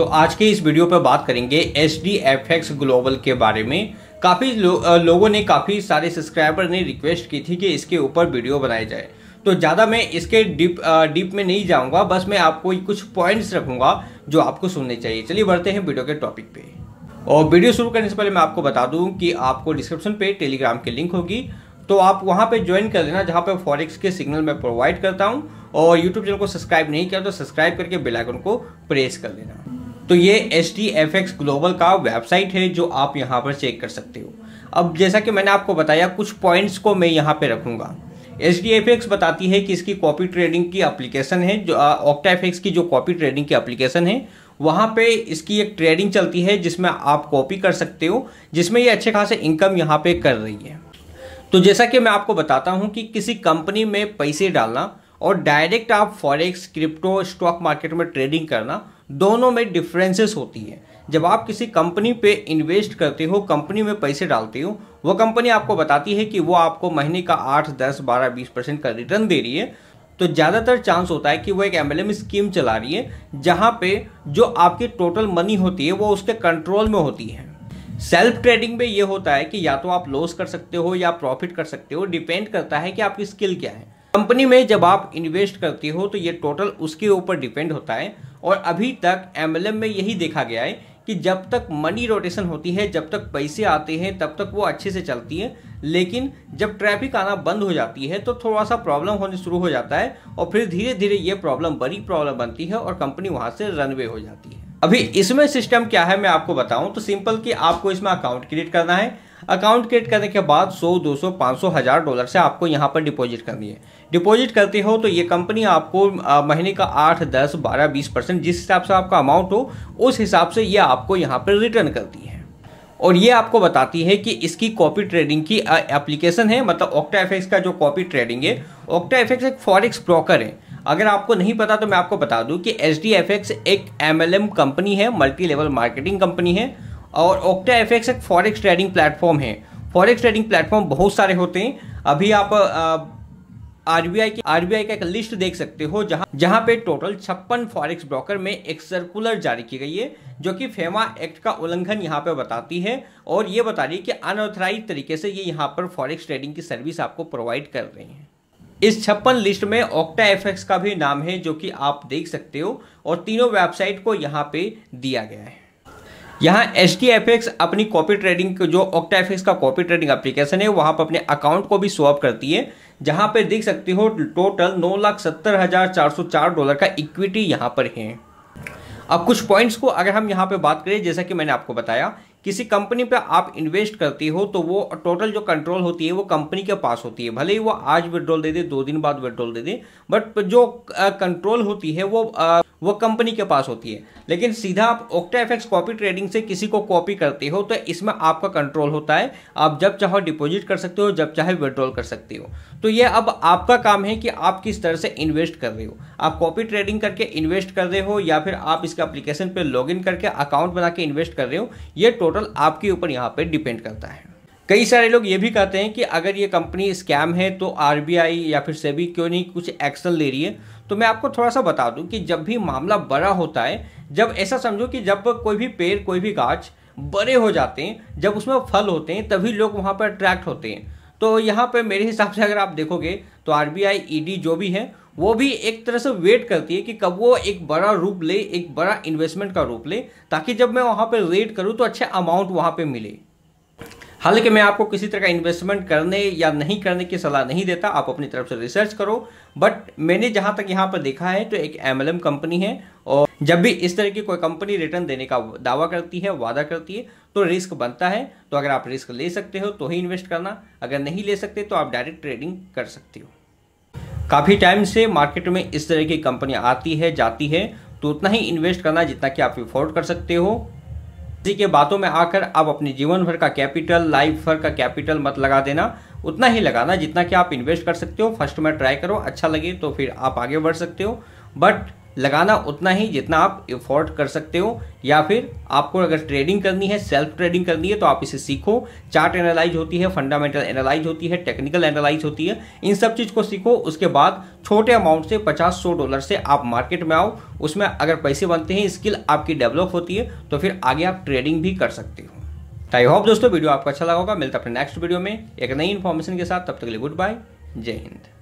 तो आज के इस वीडियो पर बात करेंगे H D F X global के बारे में काफ़ी लो, लोगों ने काफ़ी सारे सब्सक्राइबर ने रिक्वेस्ट की थी कि इसके ऊपर वीडियो बनाई जाए तो ज़्यादा मैं इसके डीप डीप में नहीं जाऊंगा बस मैं आपको कुछ पॉइंट्स रखूंगा जो आपको सुनने चाहिए चलिए बढ़ते हैं वीडियो के टॉपिक पे और वीडियो शुरू करने से पहले मैं आपको बता दूं कि आपको डिस्क्रिप्शन पे टेलीग्राम की लिंक होगी तो आप वहां पे ज्वाइन कर लेना जहां पे फॉरेक्स के सिग्नल मैं प्रोवाइड करता हूँ और यूट्यूब चैनल को सब्सक्राइब नहीं किया तो सब्सक्राइब करके बेलाइकन को प्रेस कर लेना तो ये S T F X global का वेबसाइट है जो आप यहाँ पर चेक कर सकते हो अब जैसा कि मैंने आपको बताया कुछ पॉइंट्स को मैं यहाँ पे रखूँगा एस डी एफ एक्स बताती है कि इसकी कॉपी ट्रेडिंग की एप्लीकेशन है जो ऑक्टा एफ एक्स की जो कॉपी ट्रेडिंग की एप्लीकेशन है वहाँ पे इसकी एक ट्रेडिंग चलती है जिसमें आप कॉपी कर सकते हो जिसमें ये अच्छे खासे इनकम यहाँ पे कर रही है तो जैसा कि मैं आपको बताता हूँ कि किसी कंपनी में पैसे डालना और डायरेक्ट आप फॉरेक्स क्रिप्टो स्टॉक मार्केट में ट्रेडिंग करना दोनों में डिफरेंसेस होती है जब आप किसी कंपनी पे इन्वेस्ट करते हो कंपनी में पैसे डालते हो वो कंपनी आपको बताती है कि वो आपको महीने का आठ दस बारह बीस परसेंट का रिटर्न दे रही है तो ज़्यादातर चांस होता है कि वो एक एम स्कीम चला रही है जहाँ पे जो आपकी टोटल मनी होती है वो उसके कंट्रोल में होती है सेल्फ ट्रेडिंग में ये होता है कि या तो आप लॉस कर सकते हो या प्रॉफिट कर सकते हो डिपेंड करता है कि आपकी स्किल क्या है कंपनी में जब आप इन्वेस्ट करती हो तो ये टोटल उसके ऊपर डिपेंड होता है और अभी तक एमएलएम में यही देखा गया है कि जब तक मनी रोटेशन होती है जब तक पैसे आते हैं तब तक वो अच्छे से चलती है लेकिन जब ट्रैफिक आना बंद हो जाती है तो थोड़ा सा प्रॉब्लम होने शुरू हो जाता है और फिर धीरे धीरे ये प्रॉब्लम बड़ी प्रॉब्लम बनती है और कंपनी वहाँ से रनवे हो जाती है अभी इसमें सिस्टम क्या है मैं आपको बताऊं तो सिंपल कि आपको इसमें अकाउंट क्रिएट करना है अकाउंट क्रिएट करने के बाद 100, 200, 500, हज़ार डॉलर से आपको यहाँ पर डिपॉजिट करनी है डिपॉजिट करते हो तो ये कंपनी आपको महीने का 8, 10, 12, 20 परसेंट जिस हिसाब से आपका अमाउंट हो उस हिसाब से ये आपको यहाँ पर रिटर्न करती है और ये आपको बताती है कि इसकी कॉपी ट्रेडिंग की एप्लीकेशन है मतलब ऑक्टा एफेक्स का जो कॉपी ट्रेडिंग है ऑक्टा एफेक्स एक फॉरेक्स ब्रोकर है अगर आपको नहीं पता तो मैं आपको बता दूं कि एच डी एफ एक्स एक एम कंपनी है मल्टी लेवल मार्केटिंग कंपनी है और ओक्टा एफ एक फॉरेक्स ट्रेडिंग प्लेटफॉर्म है फॉरेक्स ट्रेडिंग प्लेटफॉर्म बहुत सारे होते हैं अभी आप आर बी आई की आर बी आई का एक लिस्ट देख सकते हो जहाँ जहाँ पे टोटल छप्पन फॉरेक्स ब्रोकर में एक सर्कुलर जारी की गई है जो कि फेमा एक्ट e का उल्लंघन यहाँ पे बताती है और ये बता रही है कि अनऑथराइज तरीके से ये यहाँ पर फॉरेक्स ट्रेडिंग की सर्विस आपको प्रोवाइड कर रहे हैं इस छप्पन लिस्ट में ऑक्टा एफ का भी नाम है जो कि आप देख सकते हो और तीनों वेबसाइट को यहाँ पे दिया गया है यहाँ एच डी एफ एक्स अपनी कॉपी ट्रेडिंग जो ऑक्टा एफ का कॉपी ट्रेडिंग एप्लीकेशन है वहाँ पर अपने अकाउंट को भी स्वॉप करती है जहाँ पर देख सकते हो टोटल नौ लाख सत्तर हजार चार सौ चार डॉलर का इक्विटी यहाँ पर है अब कुछ पॉइंट्स को अगर हम यहाँ पे बात करें जैसा कि मैंने आपको बताया किसी कंपनी पे आप इन्वेस्ट करते हो तो वो टोटल जो कंट्रोल होती है वो कंपनी के पास होती है भले ही वो आज विड्रॉल दे दे दो दिन बाद विड्रॉल दे दे बट जो कंट्रोल होती है वो आ, वो कंपनी के पास होती है लेकिन सीधा आप ओक्टा एफ कॉपी ट्रेडिंग से किसी को कॉपी करते हो तो इसमें आपका कंट्रोल होता है आप जब चाहो डिपॉजिट कर सकते हो जब चाहे विड्रॉल कर सकते हो तो ये अब आपका काम है कि आप किस तरह से इन्वेस्ट कर रहे हो आप कॉपी ट्रेडिंग करके इन्वेस्ट कर रहे हो या फिर आप इसके एप्लीकेशन पर लॉग करके अकाउंट बना के इन्वेस्ट कर रहे हो ये टोटल आपके ऊपर यहाँ पर डिपेंड करता है कई सारे लोग ये भी कहते हैं कि अगर ये कंपनी स्कैम है तो आरबीआई या फिर सेबी क्यों नहीं कुछ एक्शन ले रही है तो मैं आपको थोड़ा सा बता दूं कि जब भी मामला बड़ा होता है जब ऐसा समझो कि जब कोई भी पेड़ कोई भी गाछ बड़े हो जाते हैं जब उसमें फल होते हैं तभी लोग वहाँ पर अट्रैक्ट होते हैं तो यहाँ पर मेरे हिसाब से अगर आप देखोगे तो आर बी आई जो भी है वो भी एक तरह से वेट करती है कि कब वो एक बड़ा रूप ले एक बड़ा इन्वेस्टमेंट का रूप ले ताकि जब मैं वहाँ पर रेट करूँ तो अच्छा अमाउंट वहाँ पर मिले हालांकि मैं आपको किसी तरह का इन्वेस्टमेंट करने या नहीं करने की सलाह नहीं देता आप अपनी तरफ से रिसर्च करो बट मैंने जहां तक यहां पर देखा है तो एक एम कंपनी है और जब भी इस तरह की कोई कंपनी रिटर्न देने का दावा करती है वादा करती है तो रिस्क बनता है तो अगर आप रिस्क ले सकते हो तो ही इन्वेस्ट करना अगर नहीं ले सकते तो आप डायरेक्ट ट्रेडिंग कर सकते हो काफ़ी टाइम से मार्केट में इस तरह की कंपनियां आती है जाती है तो उतना ही इन्वेस्ट करना जितना कि आप अफोर्ड कर सकते हो किसी के बातों में आकर आप अपने जीवन भर का कैपिटल लाइफ भर का कैपिटल मत लगा देना उतना ही लगाना जितना कि आप इन्वेस्ट कर सकते हो फर्स्ट में ट्राई करो अच्छा लगे तो फिर आप आगे बढ़ सकते हो बट लगाना उतना ही जितना आप एफोर्ड कर सकते हो या फिर आपको अगर ट्रेडिंग करनी है सेल्फ ट्रेडिंग करनी है तो आप इसे सीखो चार्ट एनालाइज होती है फंडामेंटल एनालाइज होती है टेक्निकल एनालाइज होती है इन सब चीज़ को सीखो उसके बाद छोटे अमाउंट से पचास सौ डॉलर से आप मार्केट में आओ उसमें अगर पैसे बनते हैं स्किल आपकी डेवलप होती है तो फिर आगे आप ट्रेडिंग भी कर सकते हो तो आई होप दोस्तों वीडियो आपको अच्छा लगा होगा मिलता अपने नेक्स्ट वीडियो में एक नई इन्फॉर्मेशन के साथ तब तक के लिए गुड बाय जय हिंद